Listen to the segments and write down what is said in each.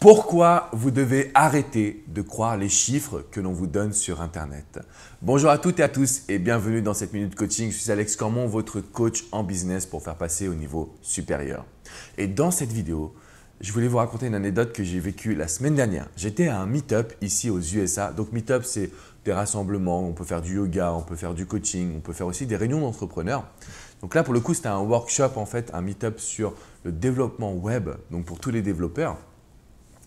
Pourquoi vous devez arrêter de croire les chiffres que l'on vous donne sur Internet Bonjour à toutes et à tous et bienvenue dans cette minute coaching. Je suis Alex Cormon, votre coach en business pour faire passer au niveau supérieur. Et dans cette vidéo, je voulais vous raconter une anecdote que j'ai vécue la semaine dernière. J'étais à un meet-up ici aux USA. Donc meet-up, c'est des rassemblements, on peut faire du yoga, on peut faire du coaching, on peut faire aussi des réunions d'entrepreneurs. Donc là, pour le coup, c'était un workshop, en fait, un meet-up sur le développement web, donc pour tous les développeurs.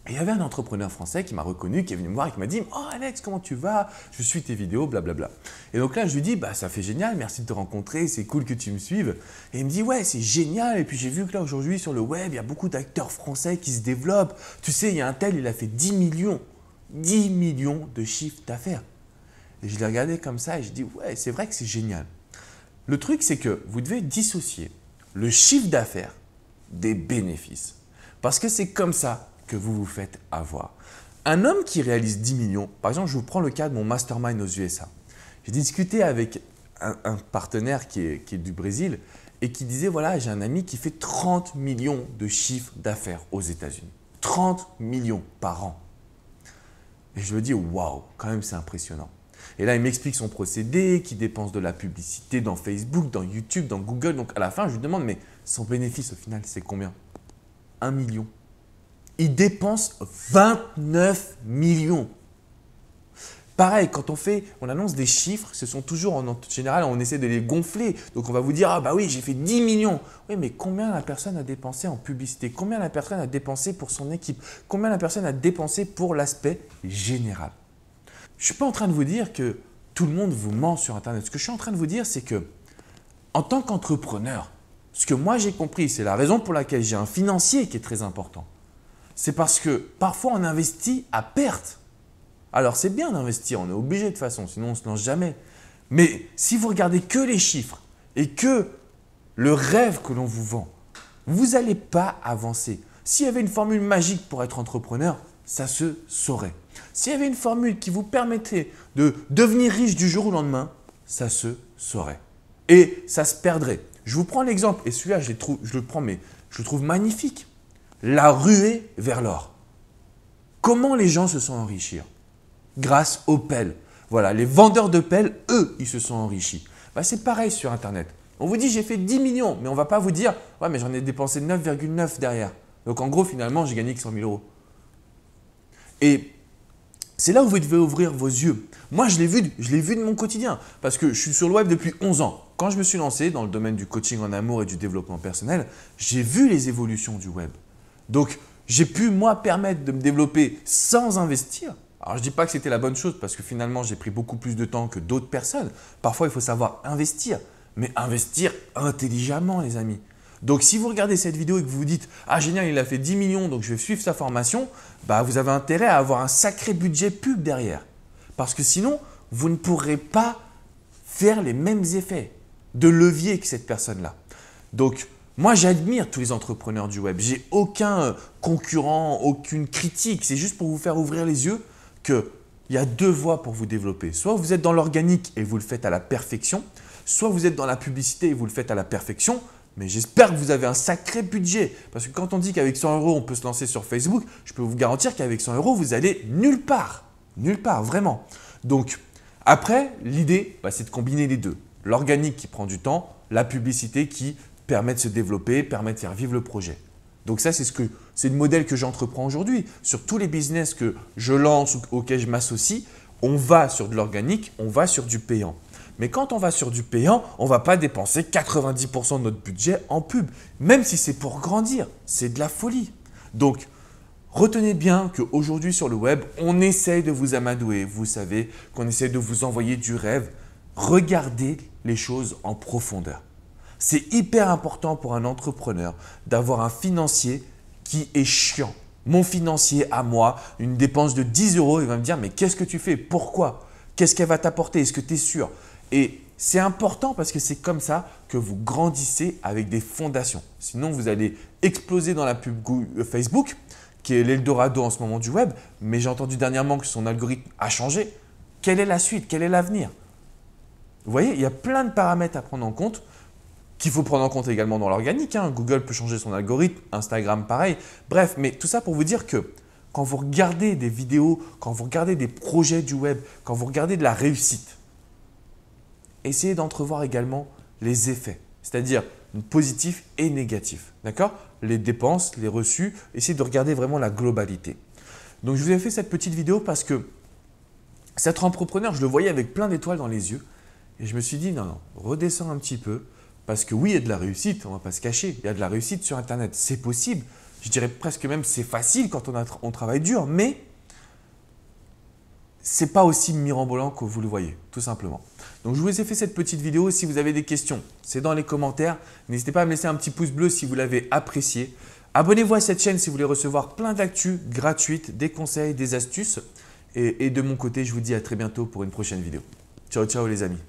Et il y avait un entrepreneur français qui m'a reconnu, qui est venu me voir et qui m'a dit Oh Alex, comment tu vas Je suis tes vidéos, blablabla. Et donc là, je lui dis Bah, ça fait génial, merci de te rencontrer, c'est cool que tu me suives. Et il me dit Ouais, c'est génial. Et puis j'ai vu que là, aujourd'hui, sur le web, il y a beaucoup d'acteurs français qui se développent. Tu sais, il y a un tel, il a fait 10 millions, 10 millions de chiffres d'affaires. Et je l'ai regardé comme ça et je dis Ouais, c'est vrai que c'est génial. Le truc, c'est que vous devez dissocier le chiffre d'affaires des bénéfices. Parce que c'est comme ça que vous vous faites avoir. Un homme qui réalise 10 millions, par exemple, je vous prends le cas de mon mastermind aux USA. J'ai discuté avec un, partenaire qui est, du Brésil et qui disait voilà, j'ai un ami qui fait 30 millions de chiffres d'affaires aux États-Unis. 30 millions par an. Et je me dis waouh, quand même, c'est impressionnant. Et là, il m'explique son procédé, qui dépense de la publicité dans Facebook, dans YouTube, dans Google. Donc à la fin, je lui demande mais son bénéfice au final, c'est combien Un million il dépense 29 millions. Pareil, quand on fait, on annonce des chiffres, ce sont toujours en, général, on essaie de les gonfler. Donc on va vous dire, ah bah oui, j'ai fait 10 millions. Oui, mais combien la personne a dépensé en publicité Combien la personne a dépensé pour son équipe Combien la personne a dépensé pour l'aspect général Je ne suis pas en train de vous dire que tout le monde vous ment sur Internet. Ce que je suis en train de vous dire, c'est que en tant qu'entrepreneur, ce que moi j'ai compris, c'est la raison pour laquelle j'ai un financier qui est très important c'est parce que parfois on investit à perte. Alors c'est bien d'investir, on est obligé de façon, sinon on ne se lance jamais. Mais si vous regardez que les chiffres et que le rêve que l'on vous vend, vous n'allez pas avancer. S'il y avait une formule magique pour être entrepreneur, ça se saurait. S'il y avait une formule qui vous permettait de devenir riche du jour au lendemain, ça se saurait. Et ça se perdrait. Je vous prends l'exemple, et celui-là, je, je, le prends, mais je le trouve magnifique la ruée vers l'or. Comment les gens se sont enrichis hein? Grâce aux pelles. Voilà, les vendeurs de pelles, eux, ils se sont enrichis. Bah, c'est pareil sur Internet. On vous dit j'ai fait 10 millions, mais on va pas vous dire ouais mais j'en ai dépensé 9,9 derrière. Donc en gros finalement j'ai gagné 100 000 euros. Et c'est là où vous devez ouvrir vos yeux. Moi je l'ai vu, je l'ai vu de mon quotidien parce que je suis sur le web depuis 11 ans. Quand je me suis lancé dans le domaine du coaching en amour et du développement personnel, j'ai vu les évolutions du web. Donc, j'ai pu, moi, permettre de me développer sans investir. Alors, je ne dis pas que c'était la bonne chose parce que finalement, j'ai pris beaucoup plus de temps que d'autres personnes. Parfois, il faut savoir investir, mais investir intelligemment, les amis. Donc, si vous regardez cette vidéo et que vous vous dites Ah, génial, il a fait 10 millions, donc je vais suivre sa formation, bah, vous avez intérêt à avoir un sacré budget pub derrière. Parce que sinon, vous ne pourrez pas faire les mêmes effets de levier que cette personne-là. Donc, moi, j'admire tous les entrepreneurs du web. J'ai aucun euh, concurrent, aucune critique. C'est juste pour vous faire ouvrir les yeux qu'il y a deux voies pour vous développer. Soit vous êtes dans l'organique et vous le faites à la perfection, soit vous êtes dans la publicité et vous le faites à la perfection. Mais j'espère que vous avez un sacré budget. Parce que quand on dit qu'avec 100 euros, on peut se lancer sur Facebook, je peux vous garantir qu'avec 100 euros, vous allez nulle part. Nulle part, vraiment. Donc, après, l'idée, bah, c'est de combiner les deux. L'organique qui prend du temps, la publicité qui permet de se développer, permet de faire vivre le projet. Donc ça, c'est ce que c'est le modèle que j'entreprends aujourd'hui. Sur tous les business que je lance ou auxquels je m'associe, on va sur de l'organique, on va sur du payant. Mais quand on va sur du payant, on ne va pas dépenser 90% de notre budget en pub, même si c'est pour grandir. C'est de la folie. Donc, retenez bien qu'aujourd'hui sur le web, on essaye de vous amadouer. Vous savez qu'on essaye de vous envoyer du rêve. Regardez les choses en profondeur. C'est hyper important pour un entrepreneur d'avoir un financier qui est chiant. Mon financier à moi, une dépense de 10 euros, il va me dire mais qu'est-ce que tu fais Pourquoi Qu'est-ce qu'elle va t'apporter Est-ce que tu es sûr Et c'est important parce que c'est comme ça que vous grandissez avec des fondations. Sinon, vous allez exploser dans la pub euh, Facebook, qui est l'Eldorado en ce moment du web, mais j'ai entendu dernièrement que son algorithme a changé. Quelle est la suite Quel est l'avenir Vous voyez, il y a plein de paramètres à prendre en compte qu'il faut prendre en compte également dans l'organique. Hein. Google peut changer son algorithme, Instagram pareil. Bref, mais tout ça pour vous dire que quand vous regardez des vidéos, quand vous regardez des projets du web, quand vous regardez de la réussite, essayez d'entrevoir également les effets, c'est-à-dire positifs et négatifs. D'accord Les dépenses, les reçus, essayez de regarder vraiment la globalité. Donc je vous ai fait cette petite vidéo parce que cet entrepreneur, je le voyais avec plein d'étoiles dans les yeux et je me suis dit non, non, redescends un petit peu, parce que oui, il y a de la réussite, on ne va pas se cacher. Il y a de la réussite sur Internet, c'est possible. Je dirais presque même c'est facile quand on, travaille dur, mais ce n'est pas aussi mirambolant que vous le voyez, tout simplement. Donc je vous ai fait cette petite vidéo. Si vous avez des questions, c'est dans les commentaires. N'hésitez pas à me laisser un petit pouce bleu si vous l'avez apprécié. Abonnez-vous à cette chaîne si vous voulez recevoir plein d'actu gratuites, des conseils, des astuces. et de mon côté, je vous dis à très bientôt pour une prochaine vidéo. Ciao, ciao les amis.